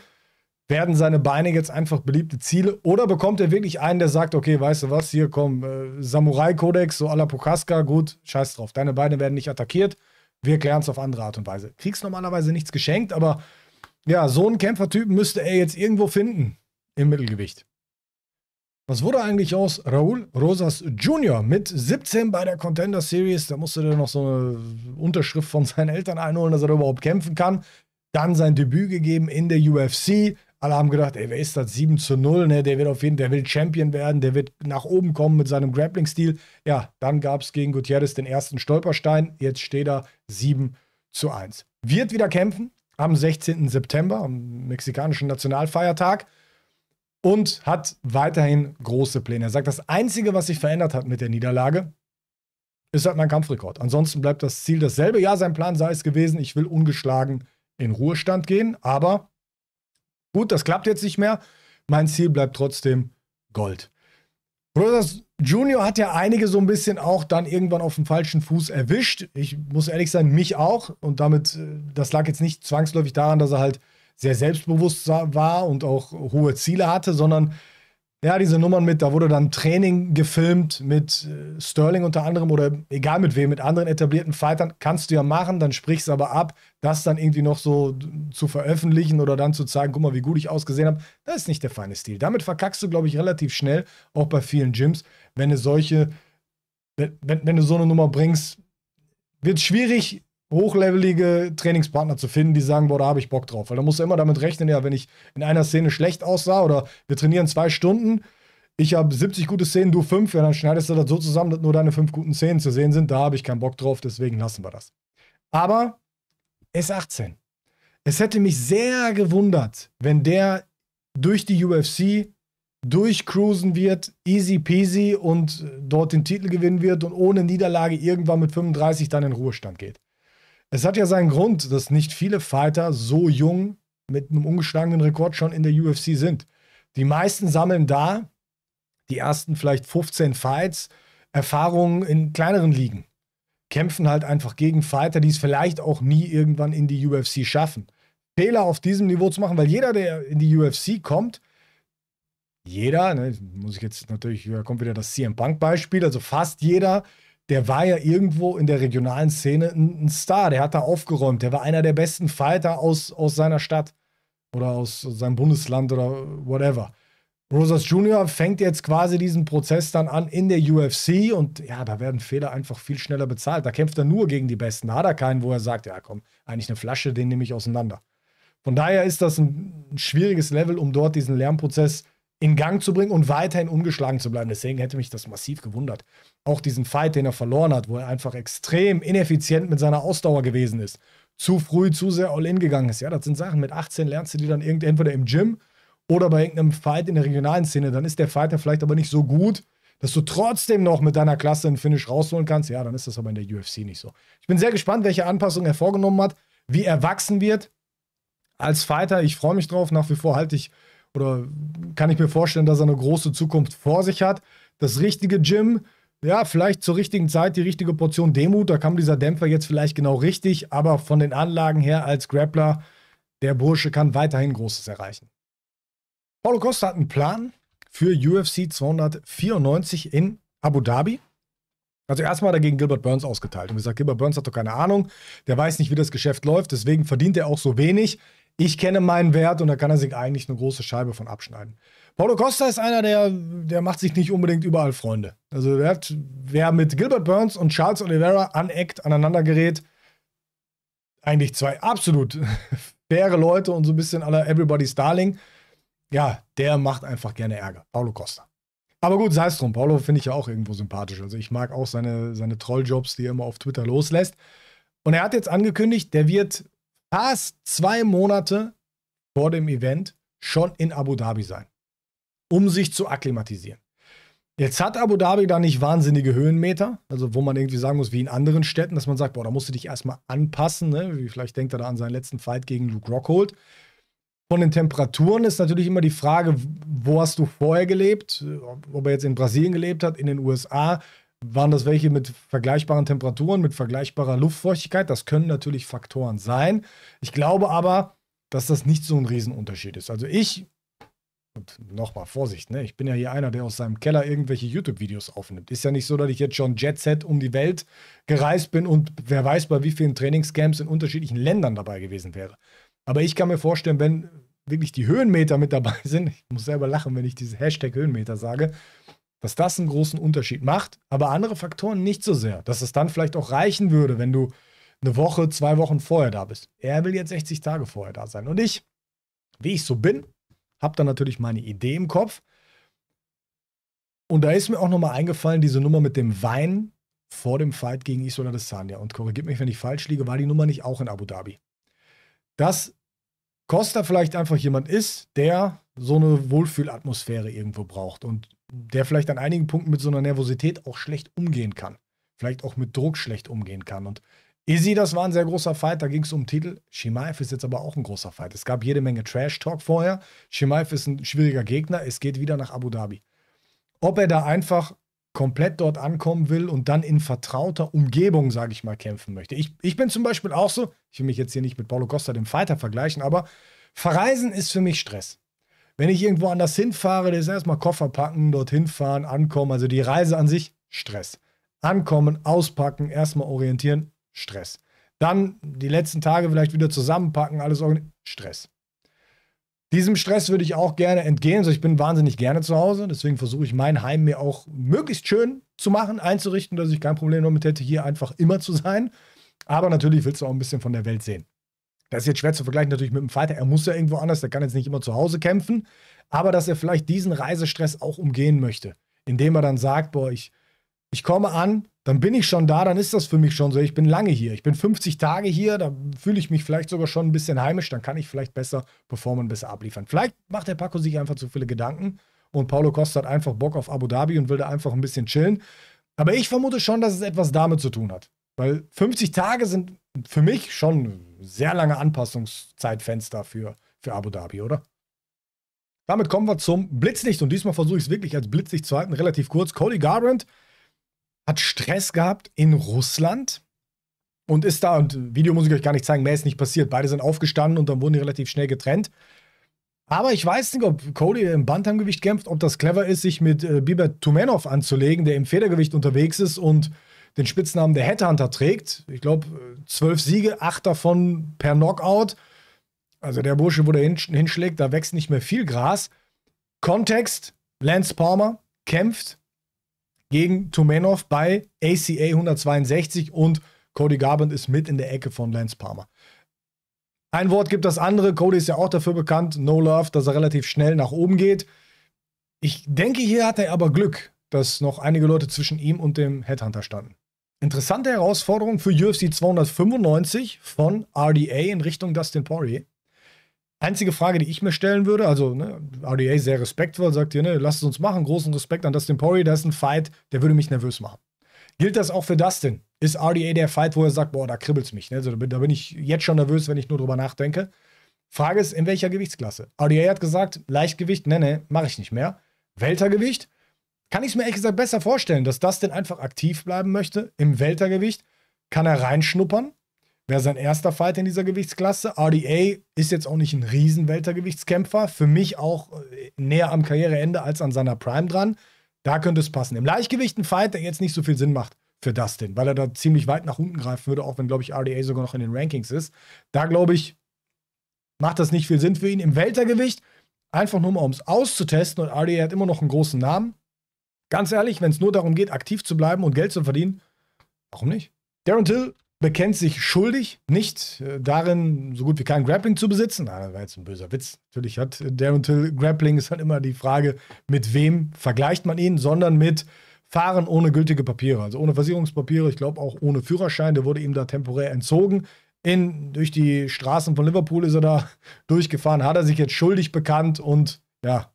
Werden seine Beine jetzt einfach beliebte Ziele oder bekommt er wirklich einen, der sagt, okay, weißt du was, hier komm, äh, Samurai-Kodex, so à la Pokaska, gut, scheiß drauf, deine Beine werden nicht attackiert, wir klären es auf andere Art und Weise. Kriegst normalerweise nichts geschenkt, aber ja, so einen Kämpfertypen müsste er jetzt irgendwo finden im Mittelgewicht. Was wurde eigentlich aus Raul Rosas Jr. mit 17 bei der Contender Series? Da musste er noch so eine Unterschrift von seinen Eltern einholen, dass er überhaupt kämpfen kann. Dann sein Debüt gegeben in der UFC. Alle haben gedacht, ey, wer ist das? 7 zu 0, ne? Der wird auf jeden Fall, der will Champion werden, der wird nach oben kommen mit seinem Grappling-Stil. Ja, dann gab es gegen Gutierrez den ersten Stolperstein. Jetzt steht er 7 zu 1. Wird wieder kämpfen am 16. September, am mexikanischen Nationalfeiertag und hat weiterhin große Pläne. Er sagt, das Einzige, was sich verändert hat mit der Niederlage, ist halt mein Kampfrekord. Ansonsten bleibt das Ziel dasselbe. Ja, sein Plan sei es gewesen, ich will ungeschlagen in Ruhestand gehen, aber gut, das klappt jetzt nicht mehr. Mein Ziel bleibt trotzdem Gold. Brothers Junior hat ja einige so ein bisschen auch dann irgendwann auf dem falschen Fuß erwischt. Ich muss ehrlich sein, mich auch. Und damit, äh, das lag jetzt nicht zwangsläufig daran, dass er halt sehr selbstbewusst war und auch hohe Ziele hatte, sondern ja, diese Nummern mit, da wurde dann Training gefilmt mit äh, Sterling unter anderem oder egal mit wem, mit anderen etablierten Fightern, kannst du ja machen, dann sprichst du aber ab, das dann irgendwie noch so zu veröffentlichen oder dann zu zeigen, guck mal, wie gut ich ausgesehen habe, das ist nicht der feine Stil. Damit verkackst du, glaube ich, relativ schnell, auch bei vielen Gyms, wenn du solche, wenn, wenn du so eine Nummer bringst, wird schwierig, hochlevelige Trainingspartner zu finden, die sagen, boah, da habe ich Bock drauf. Weil da musst du immer damit rechnen, ja, wenn ich in einer Szene schlecht aussah oder wir trainieren zwei Stunden, ich habe 70 gute Szenen, du fünf, ja, dann schneidest du das so zusammen, dass nur deine fünf guten Szenen zu sehen sind. Da habe ich keinen Bock drauf, deswegen lassen wir das. Aber s 18. Es hätte mich sehr gewundert, wenn der durch die UFC durchcruisen wird, easy peasy und dort den Titel gewinnen wird und ohne Niederlage irgendwann mit 35 dann in Ruhestand geht. Es hat ja seinen Grund, dass nicht viele Fighter so jung mit einem ungeschlagenen Rekord schon in der UFC sind. Die meisten sammeln da die ersten vielleicht 15 Fights Erfahrungen in kleineren Ligen. Kämpfen halt einfach gegen Fighter, die es vielleicht auch nie irgendwann in die UFC schaffen. Fehler auf diesem Niveau zu machen, weil jeder, der in die UFC kommt, jeder, ne, muss ich jetzt natürlich, da kommt wieder das CM Punk-Beispiel, also fast jeder der war ja irgendwo in der regionalen Szene ein, ein, Star. Der hat da aufgeräumt. Der war einer der besten Fighter aus, aus seiner Stadt oder aus seinem Bundesland oder whatever. Rosas Jr. fängt jetzt quasi diesen Prozess dann an in der UFC und ja, da werden Fehler einfach viel schneller bezahlt. Da kämpft er nur gegen die Besten. Da hat er keinen, wo er sagt, ja komm, eigentlich eine Flasche, den nehme ich auseinander. Von daher ist das ein schwieriges Level, um dort diesen Lernprozess zu in Gang zu bringen und weiterhin ungeschlagen zu bleiben. Deswegen hätte mich das massiv gewundert. Auch diesen Fight, den er verloren hat, wo er einfach extrem ineffizient mit seiner Ausdauer gewesen ist. Zu früh, zu sehr all-in gegangen ist. Ja, das sind Sachen. Mit 18 lernst du die dann irgend, entweder im Gym oder bei irgendeinem Fight in der regionalen Szene. Dann ist der Fighter vielleicht aber nicht so gut, dass du trotzdem noch mit deiner Klasse einen Finish rausholen kannst. Ja, dann ist das aber in der UFC nicht so. Ich bin sehr gespannt, welche Anpassungen er vorgenommen hat, wie er wachsen wird als Fighter. Ich freue mich drauf. Nach wie vor halte ich oder kann ich mir vorstellen, dass er eine große Zukunft vor sich hat. Das richtige Gym, ja, vielleicht zur richtigen Zeit die richtige Portion Demut, da kam dieser Dämpfer jetzt vielleicht genau richtig, aber von den Anlagen her als Grappler, der Bursche kann weiterhin Großes erreichen. Paulo Costa hat einen Plan für UFC 294 in Abu Dhabi. Also erstmal dagegen Gilbert Burns ausgeteilt und gesagt, Gilbert Burns hat doch keine Ahnung, der weiß nicht, wie das Geschäft läuft, deswegen verdient er auch so wenig ich kenne meinen Wert und da kann er sich eigentlich eine große Scheibe von abschneiden. Paulo Costa ist einer, der, der macht sich nicht unbedingt überall Freunde. Also wer, wer mit Gilbert Burns und Charles Oliveira aneckt, aneinander gerät, eigentlich zwei absolut faire Leute und so ein bisschen aller Everybody's Darling, ja, der macht einfach gerne Ärger. Paulo Costa. Aber gut, sei es drum. Paulo finde ich ja auch irgendwo sympathisch. Also ich mag auch seine, seine Trolljobs, die er immer auf Twitter loslässt. Und er hat jetzt angekündigt, der wird fast zwei Monate vor dem Event schon in Abu Dhabi sein, um sich zu akklimatisieren. Jetzt hat Abu Dhabi da nicht wahnsinnige Höhenmeter, also wo man irgendwie sagen muss, wie in anderen Städten, dass man sagt, boah, da musst du dich erstmal anpassen, ne? wie vielleicht denkt er da an seinen letzten Fight gegen Luke Rockhold. Von den Temperaturen ist natürlich immer die Frage, wo hast du vorher gelebt, ob er jetzt in Brasilien gelebt hat, in den USA, waren das welche mit vergleichbaren Temperaturen, mit vergleichbarer Luftfeuchtigkeit? Das können natürlich Faktoren sein. Ich glaube aber, dass das nicht so ein Riesenunterschied ist. Also ich, und nochmal Vorsicht, ne? ich bin ja hier einer, der aus seinem Keller irgendwelche YouTube-Videos aufnimmt. Ist ja nicht so, dass ich jetzt schon Jet-Set um die Welt gereist bin und wer weiß, bei wie vielen Trainingscamps in unterschiedlichen Ländern dabei gewesen wäre. Aber ich kann mir vorstellen, wenn wirklich die Höhenmeter mit dabei sind, ich muss selber lachen, wenn ich diese Hashtag Höhenmeter sage, dass das einen großen Unterschied macht, aber andere Faktoren nicht so sehr. Dass es dann vielleicht auch reichen würde, wenn du eine Woche, zwei Wochen vorher da bist. Er will jetzt 60 Tage vorher da sein. Und ich, wie ich so bin, habe dann natürlich meine Idee im Kopf. Und da ist mir auch nochmal eingefallen, diese Nummer mit dem Wein vor dem Fight gegen Isola de Desanya. Und korrigiert mich, wenn ich falsch liege, war die Nummer nicht auch in Abu Dhabi. Dass Costa vielleicht einfach jemand ist, der so eine Wohlfühlatmosphäre irgendwo braucht. Und der vielleicht an einigen Punkten mit so einer Nervosität auch schlecht umgehen kann. Vielleicht auch mit Druck schlecht umgehen kann. Und Izzy, das war ein sehr großer Fight, da ging es um Titel. Shimaev ist jetzt aber auch ein großer Fight. Es gab jede Menge Trash-Talk vorher. Shimaev ist ein schwieriger Gegner, es geht wieder nach Abu Dhabi. Ob er da einfach komplett dort ankommen will und dann in vertrauter Umgebung, sage ich mal, kämpfen möchte. Ich, ich bin zum Beispiel auch so, ich will mich jetzt hier nicht mit Paulo Costa, dem Fighter, vergleichen, aber verreisen ist für mich Stress. Wenn ich irgendwo anders hinfahre, das ist erstmal Koffer packen, dorthin fahren, ankommen. Also die Reise an sich, Stress. Ankommen, auspacken, erstmal orientieren, Stress. Dann die letzten Tage vielleicht wieder zusammenpacken, alles organisieren, Stress. Diesem Stress würde ich auch gerne entgehen. Also ich bin wahnsinnig gerne zu Hause. Deswegen versuche ich mein Heim mir auch möglichst schön zu machen, einzurichten, dass ich kein Problem damit hätte, hier einfach immer zu sein. Aber natürlich willst du auch ein bisschen von der Welt sehen. Das ist jetzt schwer zu vergleichen natürlich mit dem Fighter. Er muss ja irgendwo anders, der kann jetzt nicht immer zu Hause kämpfen. Aber dass er vielleicht diesen Reisestress auch umgehen möchte, indem er dann sagt, boah, ich, ich komme an, dann bin ich schon da, dann ist das für mich schon so. Ich bin lange hier, ich bin 50 Tage hier, da fühle ich mich vielleicht sogar schon ein bisschen heimisch, dann kann ich vielleicht besser performen, besser abliefern. Vielleicht macht der Paco sich einfach zu viele Gedanken und Paulo Costa hat einfach Bock auf Abu Dhabi und will da einfach ein bisschen chillen. Aber ich vermute schon, dass es etwas damit zu tun hat. Weil 50 Tage sind für mich schon sehr lange Anpassungszeitfenster für, für Abu Dhabi, oder? Damit kommen wir zum Blitzlicht und diesmal versuche ich es wirklich als Blitzlicht zu halten, relativ kurz. Cody Garbrandt hat Stress gehabt in Russland und ist da, und Video muss ich euch gar nicht zeigen, mehr ist nicht passiert. Beide sind aufgestanden und dann wurden die relativ schnell getrennt. Aber ich weiß nicht, ob Cody im Bantamgewicht kämpft, ob das clever ist, sich mit äh, Biber Tumenov anzulegen, der im Federgewicht unterwegs ist und den Spitznamen der Headhunter trägt. Ich glaube, zwölf Siege, acht davon per Knockout. Also der Bursche, wo der hinschlägt, da wächst nicht mehr viel Gras. Kontext: Lance Palmer kämpft gegen Tumenov bei ACA 162 und Cody Garbrandt ist mit in der Ecke von Lance Palmer. Ein Wort gibt das andere. Cody ist ja auch dafür bekannt, No Love, dass er relativ schnell nach oben geht. Ich denke, hier hat er aber Glück, dass noch einige Leute zwischen ihm und dem Headhunter standen. Interessante Herausforderung für UFC 295 von RDA in Richtung Dustin Poirier. Einzige Frage, die ich mir stellen würde, also ne, RDA sehr respektvoll, sagt hier, ne, lasst es uns machen, großen Respekt an Dustin Poirier, das ist ein Fight, der würde mich nervös machen. Gilt das auch für Dustin? Ist RDA der Fight, wo er sagt, boah, da kribbelt's mich, ne? also, da bin ich jetzt schon nervös, wenn ich nur drüber nachdenke. Frage ist, in welcher Gewichtsklasse? RDA hat gesagt, Leichtgewicht, ne, ne, mache ich nicht mehr. Weltergewicht, kann ich es mir ehrlich gesagt besser vorstellen, dass Dustin einfach aktiv bleiben möchte im Weltergewicht. Kann er reinschnuppern. Wäre sein erster Fight in dieser Gewichtsklasse. RDA ist jetzt auch nicht ein riesen Weltergewichtskämpfer. Für mich auch äh, näher am Karriereende als an seiner Prime dran. Da könnte es passen. Im Leichtgewicht ein Fight, der jetzt nicht so viel Sinn macht für Dustin, weil er da ziemlich weit nach unten greifen würde, auch wenn, glaube ich, RDA sogar noch in den Rankings ist. Da, glaube ich, macht das nicht viel Sinn für ihn. Im Weltergewicht, einfach nur mal, um es auszutesten. Und RDA hat immer noch einen großen Namen. Ganz ehrlich, wenn es nur darum geht, aktiv zu bleiben und Geld zu verdienen, warum nicht? Darren Till bekennt sich schuldig, nicht äh, darin, so gut wie kein Grappling zu besitzen. Ah, das war jetzt ein böser Witz. Natürlich hat äh, Darren Till Grappling, ist halt immer die Frage, mit wem vergleicht man ihn, sondern mit Fahren ohne gültige Papiere, also ohne Versicherungspapiere, ich glaube auch ohne Führerschein, der wurde ihm da temporär entzogen. In, durch die Straßen von Liverpool ist er da durchgefahren, hat er sich jetzt schuldig bekannt und ja,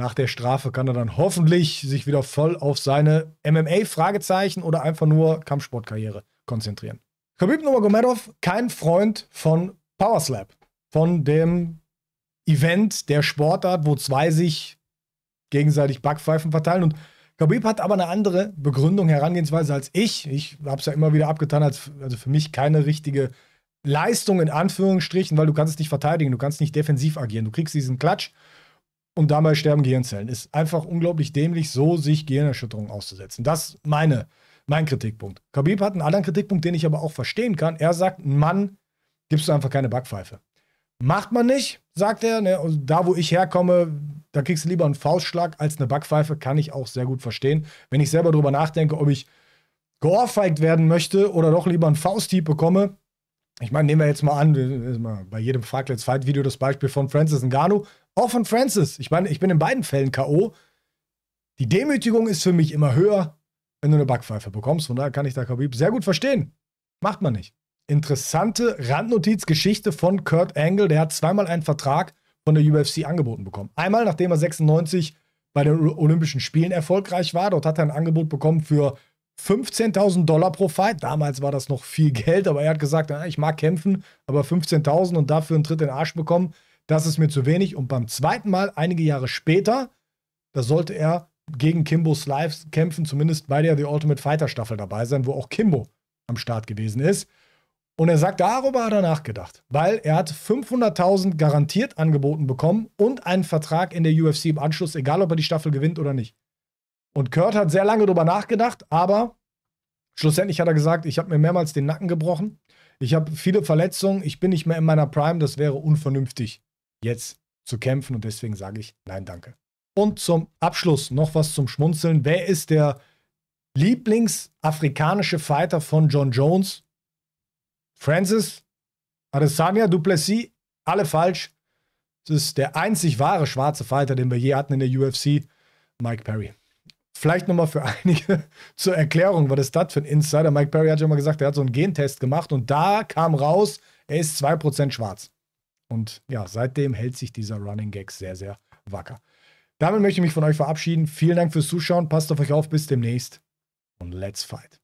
nach der Strafe kann er dann hoffentlich sich wieder voll auf seine MMA-Fragezeichen oder einfach nur Kampfsportkarriere konzentrieren. Khabib Nurmagomedov, kein Freund von Powerslap, von dem Event der Sportart, wo zwei sich gegenseitig Backpfeifen verteilen. Und Khabib hat aber eine andere Begründung, Herangehensweise als ich. Ich habe es ja immer wieder abgetan, als, also für mich keine richtige Leistung in Anführungsstrichen, weil du kannst es nicht verteidigen, du kannst nicht defensiv agieren. Du kriegst diesen Klatsch und dabei sterben Gehirnzellen. Ist einfach unglaublich dämlich, so sich Gehirnerschütterungen auszusetzen. Das ist meine, mein Kritikpunkt. Khabib hat einen anderen Kritikpunkt, den ich aber auch verstehen kann. Er sagt, Mann, gibst du einfach keine Backpfeife. Macht man nicht, sagt er. Ne? Also da, wo ich herkomme, da kriegst du lieber einen Faustschlag als eine Backpfeife, kann ich auch sehr gut verstehen. Wenn ich selber drüber nachdenke, ob ich geohrfeigt werden möchte oder doch lieber einen Fausthieb bekomme, ich meine, nehmen wir jetzt mal an, bei jedem Farklets Fight Video das Beispiel von Francis Ngannou, auch von Francis. Ich meine, ich bin in beiden Fällen K.O. Die Demütigung ist für mich immer höher, wenn du eine Backpfeife bekommst. Von daher kann ich da Khabib sehr gut verstehen. Macht man nicht. Interessante Randnotiz, Geschichte von Kurt Angle. Der hat zweimal einen Vertrag von der UFC angeboten bekommen. Einmal, nachdem er 96 bei den Olympischen Spielen erfolgreich war. Dort hat er ein Angebot bekommen für 15.000 Dollar pro Fight. Damals war das noch viel Geld, aber er hat gesagt, ich mag kämpfen, aber 15.000 und dafür einen Tritt in den Arsch bekommen, das ist mir zu wenig. Und beim zweiten Mal, einige Jahre später, da sollte er gegen Kimbo Slives kämpfen, zumindest bei der The Ultimate Fighter Staffel dabei sein, wo auch Kimbo am Start gewesen ist. Und er sagt, darüber hat er nachgedacht, weil er hat 500.000 garantiert angeboten bekommen und einen Vertrag in der UFC im Anschluss, egal ob er die Staffel gewinnt oder nicht. Und Kurt hat sehr lange darüber nachgedacht, aber schlussendlich hat er gesagt, ich habe mir mehrmals den Nacken gebrochen. Ich habe viele Verletzungen, ich bin nicht mehr in meiner Prime, das wäre unvernünftig, jetzt zu kämpfen und deswegen sage ich nein, danke. Und zum Abschluss noch was zum Schmunzeln. Wer ist der Lieblingsafrikanische Fighter von John Jones? Francis, Adesanya, Duplessis, alle falsch. Das ist der einzig wahre schwarze Fighter, den wir je hatten in der UFC, Mike Perry. Vielleicht nochmal für einige zur Erklärung, was ist das für ein Insider? Mike Perry hat ja mal gesagt, er hat so einen Gentest gemacht und da kam raus, er ist 2% schwarz. Und ja, seitdem hält sich dieser Running Gag sehr, sehr wacker. Damit möchte ich mich von euch verabschieden. Vielen Dank fürs Zuschauen. Passt auf euch auf. Bis demnächst. Und let's fight.